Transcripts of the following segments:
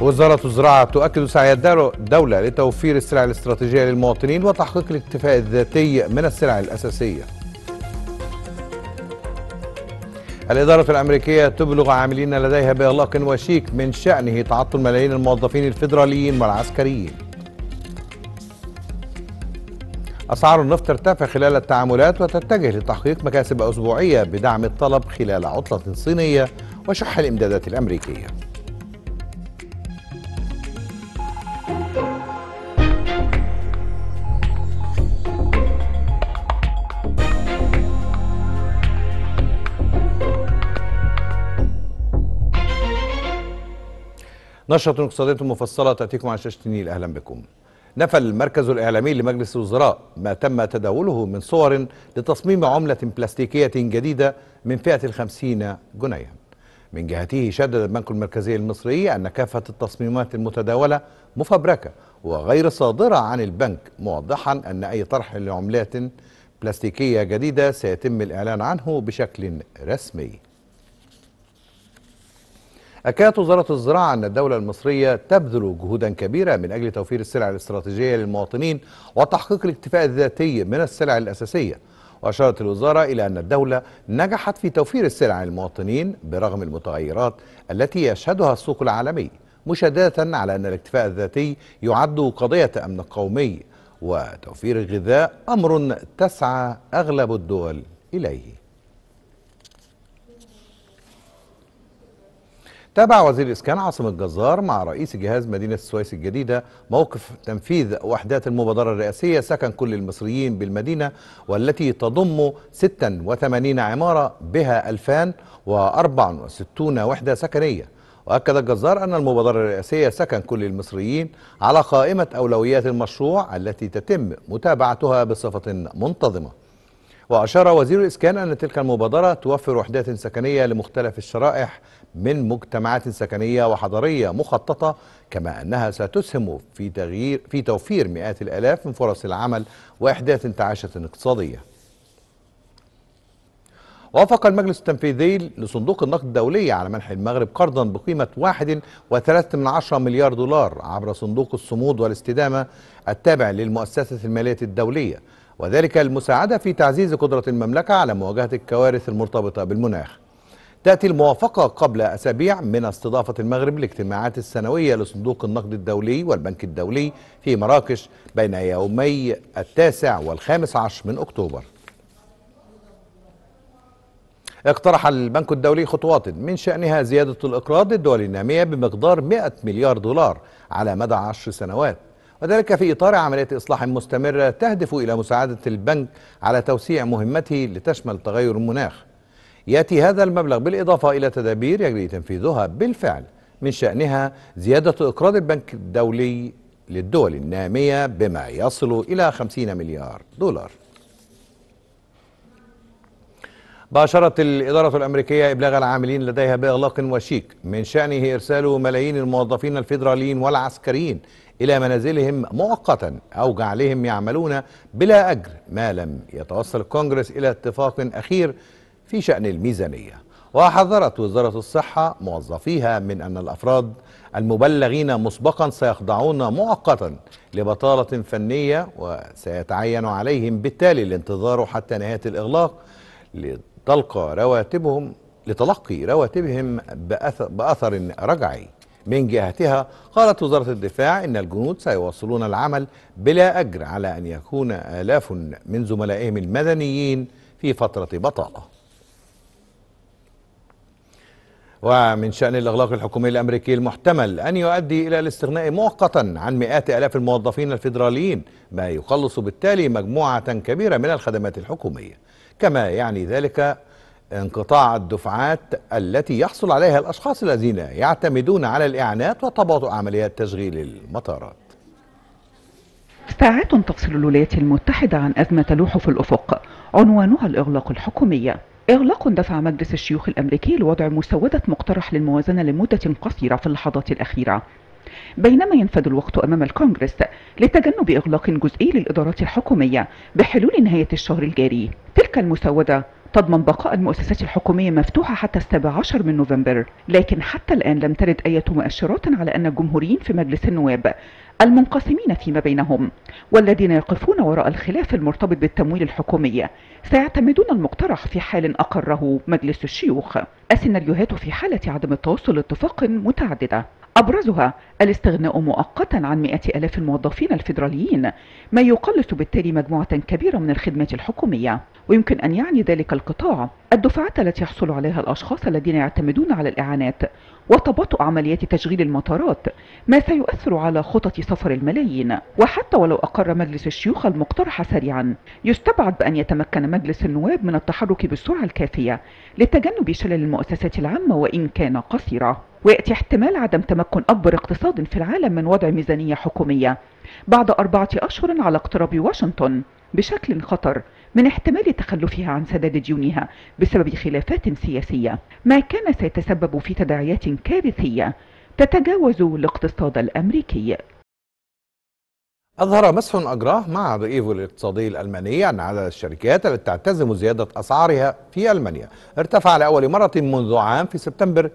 وزارة الزراعة تؤكد سعي الدولة لتوفير السلع الاستراتيجية للمواطنين وتحقيق الاكتفاء الذاتي من السلع الأساسية الإدارة الأمريكية تبلغ عاملين لديها بإغلاق وشيك من شأنه تعطل ملايين الموظفين الفيدراليين والعسكريين أسعار النفط ترتفع خلال التعاملات وتتجه لتحقيق مكاسب أسبوعية بدعم الطلب خلال عطلة صينية وشح الإمدادات الأمريكية نشرة اقتصادية مفصلة تأتيكم على شاشة النيل أهلا بكم نفى المركز الإعلامي لمجلس الوزراء ما تم تداوله من صور لتصميم عملة بلاستيكية جديدة من فئة الخمسين جنيها من جهته شدد البنك المركزي المصري أن كافة التصميمات المتداولة مفبركة وغير صادرة عن البنك موضحا أن أي طرح لعملات بلاستيكية جديدة سيتم الإعلان عنه بشكل رسمي أكدت وزارة الزراعة أن الدولة المصرية تبذل جهودا كبيرة من أجل توفير السلع الاستراتيجية للمواطنين وتحقيق الاكتفاء الذاتي من السلع الأساسية وأشارت الوزارة إلى أن الدولة نجحت في توفير السلع للمواطنين برغم المتغيرات التي يشهدها السوق العالمي مشددة على أن الاكتفاء الذاتي يعد قضية أمن قومي وتوفير الغذاء أمر تسعى أغلب الدول إليه تابع وزير الإسكان عاصم الجزار مع رئيس جهاز مدينة السويس الجديدة موقف تنفيذ وحدات المبادرة الرئاسية سكن كل المصريين بالمدينة والتي تضم 86 عمارة بها 2064 وحدة سكنية وأكد الجزار أن المبادرة الرئاسية سكن كل المصريين على قائمة أولويات المشروع التي تتم متابعتها بصفة منتظمة وأشار وزير الإسكان أن تلك المبادرة توفر وحدات سكنية لمختلف الشرائح من مجتمعات سكنية وحضرية مخططة كما أنها ستسهم في, تغيير في توفير مئات الآلاف من فرص العمل وإحداث انتعاشة اقتصادية وافق المجلس التنفيذي لصندوق النقد الدولي على منح المغرب قرضا بقيمة 1.3 مليار دولار عبر صندوق الصمود والاستدامة التابع للمؤسسة المالية الدولية وذلك المساعدة في تعزيز قدرة المملكة على مواجهة الكوارث المرتبطة بالمناخ تأتي الموافقة قبل أسابيع من استضافة المغرب الاجتماعات السنوية لصندوق النقد الدولي والبنك الدولي في مراكش بين يومي التاسع والخامس عشر من أكتوبر اقترح البنك الدولي خطوات من شأنها زيادة الإقراض الدولي النامية بمقدار 100 مليار دولار على مدى عشر سنوات وذلك في إطار عملية إصلاح مستمرة تهدف إلى مساعدة البنك على توسيع مهمته لتشمل تغير المناخ يأتي هذا المبلغ بالإضافة إلى تدابير يجري تنفيذها بالفعل من شأنها زيادة إقراض البنك الدولي للدول النامية بما يصل إلى 50 مليار دولار باشرت الإدارة الأمريكية إبلاغ العاملين لديها بإغلاق وشيك من شأنه إرسال ملايين الموظفين الفيدراليين والعسكريين إلى منازلهم مؤقتا أو جعلهم يعملون بلا أجر ما لم يتوصل الكونجرس إلى اتفاق أخير في شأن الميزانية وحذرت وزارة الصحة موظفيها من أن الأفراد المبلغين مسبقا سيخضعون مؤقتا لبطالة فنية وسيتعين عليهم بالتالي الانتظار حتى نهاية الإغلاق لتلقى رواتبهم لتلقي رواتبهم بأثر رجعي من جهتها قالت وزارة الدفاع إن الجنود سيواصلون العمل بلا أجر على أن يكون آلاف من زملائهم المدنيين في فترة بطالة ومن شأن الإغلاق الحكومي الأمريكي المحتمل أن يؤدي إلى الاستغناء مؤقتا عن مئات ألاف الموظفين الفيدراليين ما يقلص بالتالي مجموعة كبيرة من الخدمات الحكومية كما يعني ذلك انقطاع الدفعات التي يحصل عليها الأشخاص الذين يعتمدون على الإعانات وتباطؤ عمليات تشغيل المطارات ساعات تفصل الولايات المتحدة عن أزمة تلوح في الأفق عنوانها الإغلاق الحكومية إغلاق دفع مجلس الشيوخ الأمريكي لوضع مسودة مقترح للموازنة لمدة قصيرة في اللحظات الأخيرة بينما ينفذ الوقت أمام الكونغرس لتجنب إغلاق جزئي للإدارات الحكومية بحلول نهاية الشهر الجاري تلك المسودة تضمن بقاء المؤسسات الحكومية مفتوحة حتى 17 من نوفمبر لكن حتى الآن لم ترد أي مؤشرات على أن الجمهوريين في مجلس النواب المنقسمين فيما بينهم والذين يقفون وراء الخلاف المرتبط بالتمويل الحكومي سيعتمدون المقترح في حال أقره مجلس الشيوخ السيناريوهات في حالة عدم التوصل لاتفاق متعددة أبرزها الاستغناء مؤقتا عن مئة ألاف الموظفين الفيدراليين ما يقلص بالتالي مجموعة كبيرة من الخدمات الحكومية ويمكن أن يعني ذلك القطاع الدفعات التي يحصل عليها الأشخاص الذين يعتمدون على الإعانات وتباطؤ عمليات تشغيل المطارات ما سيؤثر على خطط سفر الملايين وحتى ولو أقر مجلس الشيوخ المقترح سريعا يستبعد بأن يتمكن مجلس النواب من التحرك بالسرعة الكافية لتجنب شلل المؤسسات العامة وإن كان قصيرا ويأتي احتمال عدم تمكن أكبر اقتصاد في العالم من وضع ميزانية حكومية بعد أربعة أشهر على اقتراب واشنطن بشكل خطر من احتمال تخلفها عن سداد ديونها بسبب خلافات سياسية ما كان سيتسبب في تداعيات كارثية تتجاوز الاقتصاد الأمريكي أظهر مسح أجراه مع الرئيف الاقتصادي الألماني أن عدد الشركات التي تعتزم زيادة أسعارها في ألمانيا ارتفع لأول مرة منذ عام في سبتمبر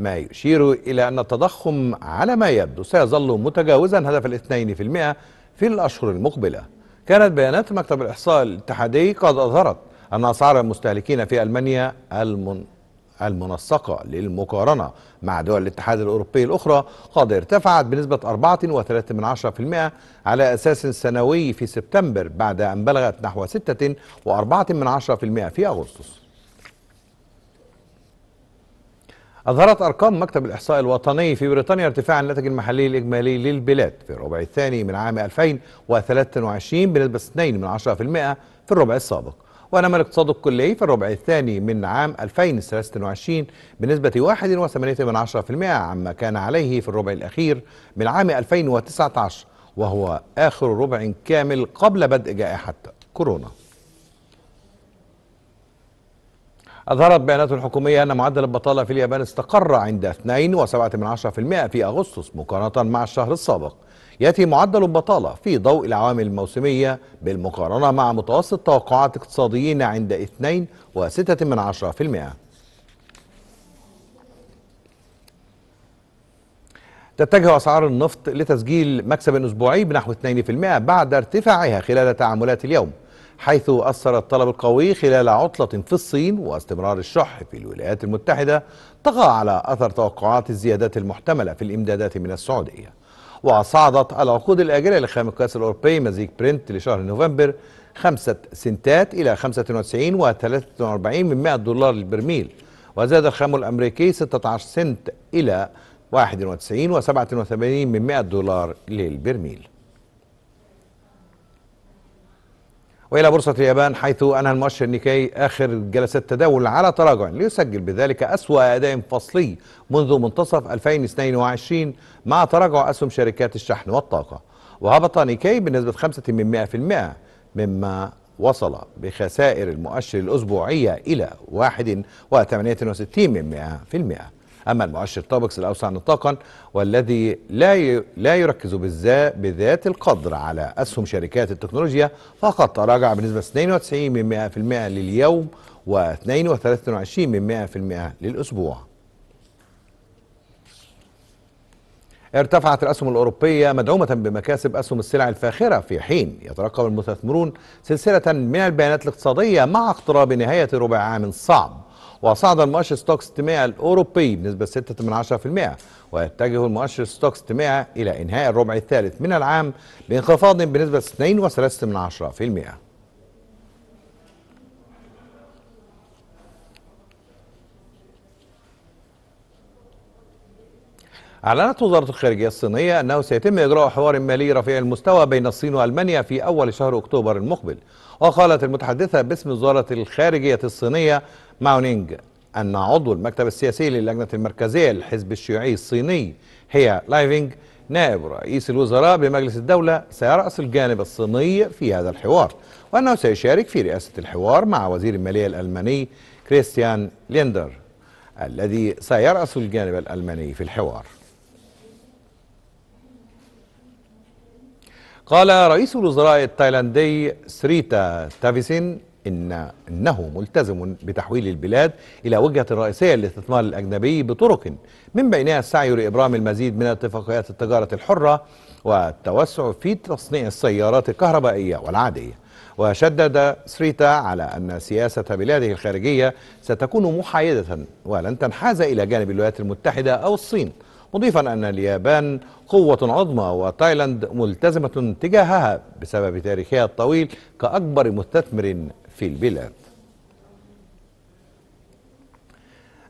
ما يشير إلى أن التضخم على ما يبدو سيظل متجاوزا هدف الاثنين في المئة في الأشهر المقبلة كانت بيانات مكتب الإحصاء الاتحادي قد أظهرت أن أسعار المستهلكين في ألمانيا المن... المنسقة للمقارنة مع دول الاتحاد الأوروبي الأخرى قد ارتفعت بنسبة 4.3% على أساس سنوي في سبتمبر بعد أن بلغت نحو 6.4% في أغسطس أظهرت أرقام مكتب الإحصاء الوطني في بريطانيا ارتفاع الناتج المحلي الإجمالي للبلاد في الربع الثاني من عام 2023 بنسبة 2 من في الربع السابق ونما الاقتصاد الكلي في الربع الثاني من عام 2023 بنسبة 1.8% عما كان عليه في الربع الأخير من عام 2019 وهو آخر ربع كامل قبل بدء جائحة كورونا أظهرت بيانات الحكومية أن معدل البطالة في اليابان استقر عند 2.7% في أغسطس مقارنة مع الشهر السابق يأتي معدل البطالة في ضوء العوامل الموسمية بالمقارنة مع متوسط توقعات اقتصاديين عند 2.6% تتجه أسعار النفط لتسجيل مكسب أسبوعي بنحو 2% بعد ارتفاعها خلال تعاملات اليوم حيث أثر الطلب القوي خلال عطلة في الصين واستمرار الشح في الولايات المتحدة طغى على أثر توقعات الزيادات المحتملة في الإمدادات من السعودية وصعدت العقود الآجلة لخام القياس الأوروبي مزيج برنت لشهر نوفمبر خمسة سنتات إلى 95.43 و43 من 100 دولار للبرميل وزاد الخام الأمريكي 16 سنت إلى 91.87 و87 من 100 دولار للبرميل وإلى بورصة اليابان حيث أنهى المؤشر نيكاي آخر جلسات تداول على تراجع ليسجل بذلك أسوأ أداء فصلي منذ منتصف 2022 مع تراجع أسهم شركات الشحن والطاقة وهبط نيكاي بنسبة 5% مما وصل بخسائر المؤشر الأسبوعية إلى 1.68% أما المؤشر طابكس الأوسع نطاقا والذي لا لا يركز بذات القدر على أسهم شركات التكنولوجيا فقد تراجع بنسبة 92 من 100% لليوم و22 من 100% للأسبوع ارتفعت الأسهم الأوروبية مدعومة بمكاسب أسهم السلع الفاخرة في حين يترقب المستثمرون سلسلة من البيانات الاقتصادية مع اقتراب نهاية ربع عام صعب وصعد المؤشر ستوكس 600 الاوروبي بنسبه 6.8% ويتجه المؤشر ستوكس 600 الى انهاء الربع الثالث من العام بانخفاض بنسبه 2.3% أعلنت وزارة الخارجية الصينية أنه سيتم إجراء حوار مالي رفيع المستوى بين الصين وألمانيا في أول شهر أكتوبر المقبل وقالت المتحدثة باسم وزارة الخارجية الصينية ماونينج أن عضو المكتب السياسي للجنة المركزية للحزب الشيوعي الصيني هي لايفينج نائب رئيس الوزراء بمجلس الدولة سيرأس الجانب الصيني في هذا الحوار وأنه سيشارك في رئاسة الحوار مع وزير المالية الألماني كريستيان ليندر الذي سيرأس الجانب الألماني في الحوار قال رئيس الوزراء التايلاندي سريتا تافيسين إن أنه ملتزم بتحويل البلاد إلى وجهة رئيسية للاستثمار الأجنبي بطرق من بينها السعي لإبرام المزيد من اتفاقيات التجارة الحرة والتوسع في تصنيع السيارات الكهربائية والعادية وشدد سريتا على أن سياسة بلاده الخارجية ستكون محايدة ولن تنحاز إلى جانب الولايات المتحدة أو الصين مضيفا أن اليابان قوة عظمى وتايلاند ملتزمة تجاهها بسبب تاريخها الطويل كأكبر مستثمر في البلاد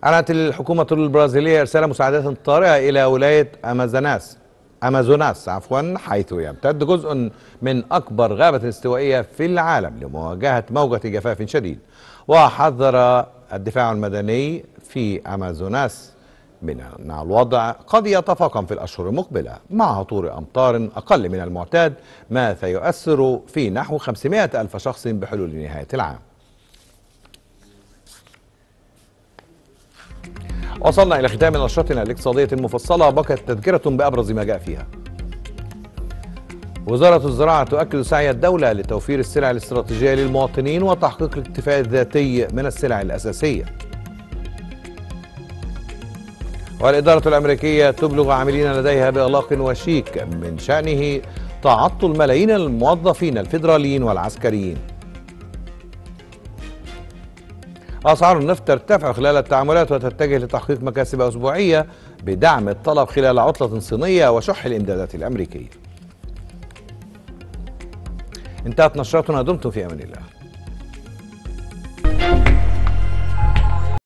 أعلنت الحكومة البرازيلية إرسال مساعدات طارئة إلى ولاية أمازوناس أمازوناس عفوا حيث يمتد جزء من أكبر غابة استوائية في العالم لمواجهة موجة جفاف شديد وحذر الدفاع المدني في أمازوناس من أن الوضع قد يتفاقم في الأشهر المقبلة مع هطول أمطار أقل من المعتاد ما سيؤثر في نحو 500 ألف شخص بحلول نهاية العام وصلنا إلى ختام نشرتنا الاقتصادية المفصلة بقت تذكرة بأبرز ما جاء فيها وزارة الزراعة تؤكد سعي الدولة لتوفير السلع الاستراتيجية للمواطنين وتحقيق الاكتفاء الذاتي من السلع الأساسية والإدارة الأمريكية تبلغ عاملين لديها بإغلاق وشيك من شأنه تعطل ملايين الموظفين الفيدراليين والعسكريين أسعار النفط ترتفع خلال التعاملات وتتجه لتحقيق مكاسب أسبوعية بدعم الطلب خلال عطلة صينية وشح الإمدادات الأمريكية انتهت نشرتنا دمتم في أمان الله